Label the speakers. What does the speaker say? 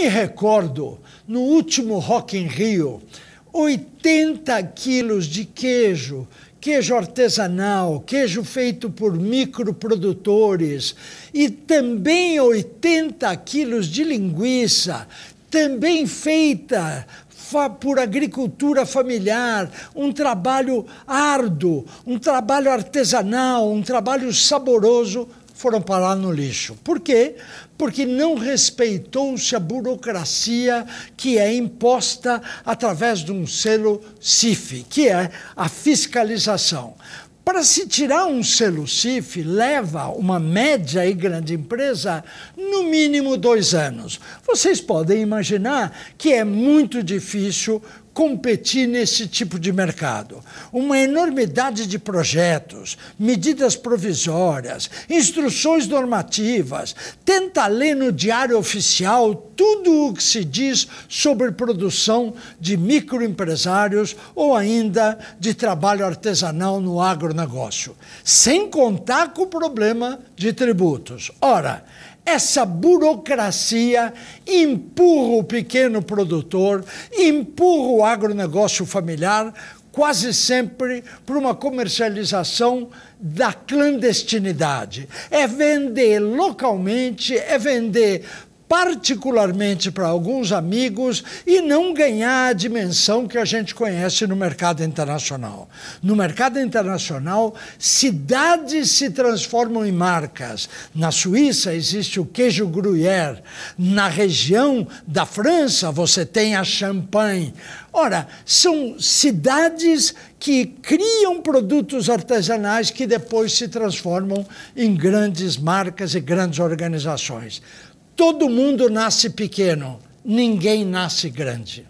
Speaker 1: me recordo, no último Rock in Rio, 80 quilos de queijo, queijo artesanal, queijo feito por microprodutores, e também 80 quilos de linguiça, também feita por agricultura familiar, um trabalho árduo, um trabalho artesanal, um trabalho saboroso foram parar no lixo. Por quê? Porque não respeitou-se a burocracia que é imposta através de um selo CIF, que é a fiscalização. Para se tirar um selo CIF, leva uma média e grande empresa no mínimo dois anos. Vocês podem imaginar que é muito difícil competir nesse tipo de mercado. Uma enormidade de projetos, medidas provisórias, instruções normativas. Tenta ler no Diário Oficial tudo o que se diz sobre produção de microempresários ou ainda de trabalho artesanal no agronegócio. Sem contar com o problema de tributos. Ora, essa burocracia empurra o pequeno produtor, empurra o agronegócio familiar, quase sempre para uma comercialização da clandestinidade. É vender localmente, é vender particularmente para alguns amigos e não ganhar a dimensão que a gente conhece no mercado internacional. No mercado internacional, cidades se transformam em marcas. Na Suíça existe o queijo gruyère, na região da França você tem a champanhe. Ora, são cidades que criam produtos artesanais que depois se transformam em grandes marcas e grandes organizações. Todo mundo nasce pequeno, ninguém nasce grande.